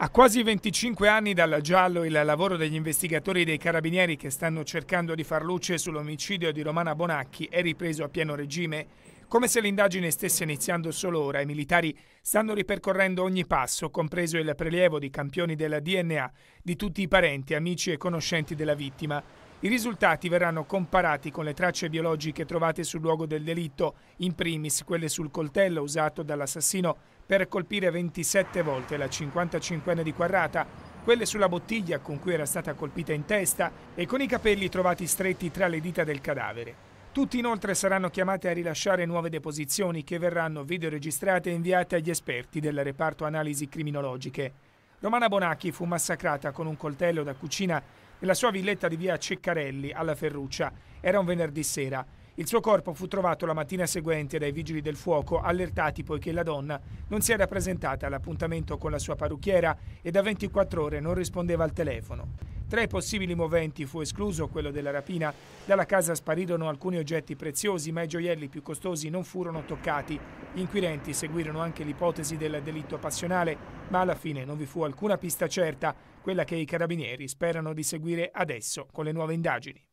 A quasi 25 anni dal giallo il lavoro degli investigatori dei carabinieri che stanno cercando di far luce sull'omicidio di Romana Bonacchi è ripreso a pieno regime. Come se l'indagine stesse iniziando solo ora, i militari stanno ripercorrendo ogni passo, compreso il prelievo di campioni della DNA di tutti i parenti, amici e conoscenti della vittima. I risultati verranno comparati con le tracce biologiche trovate sul luogo del delitto, in primis quelle sul coltello usato dall'assassino per colpire 27 volte la 55enne di Quarrata, quelle sulla bottiglia con cui era stata colpita in testa e con i capelli trovati stretti tra le dita del cadavere. Tutti inoltre saranno chiamati a rilasciare nuove deposizioni che verranno videoregistrate e inviate agli esperti del reparto analisi criminologiche. Romana Bonacchi fu massacrata con un coltello da cucina nella sua villetta di via Ceccarelli alla Ferruccia. Era un venerdì sera. Il suo corpo fu trovato la mattina seguente dai vigili del fuoco, allertati poiché la donna non si era presentata all'appuntamento con la sua parrucchiera e da 24 ore non rispondeva al telefono. Tra i possibili moventi fu escluso quello della rapina. Dalla casa sparirono alcuni oggetti preziosi, ma i gioielli più costosi non furono toccati. Gli inquirenti seguirono anche l'ipotesi del delitto passionale, ma alla fine non vi fu alcuna pista certa, quella che i carabinieri sperano di seguire adesso con le nuove indagini.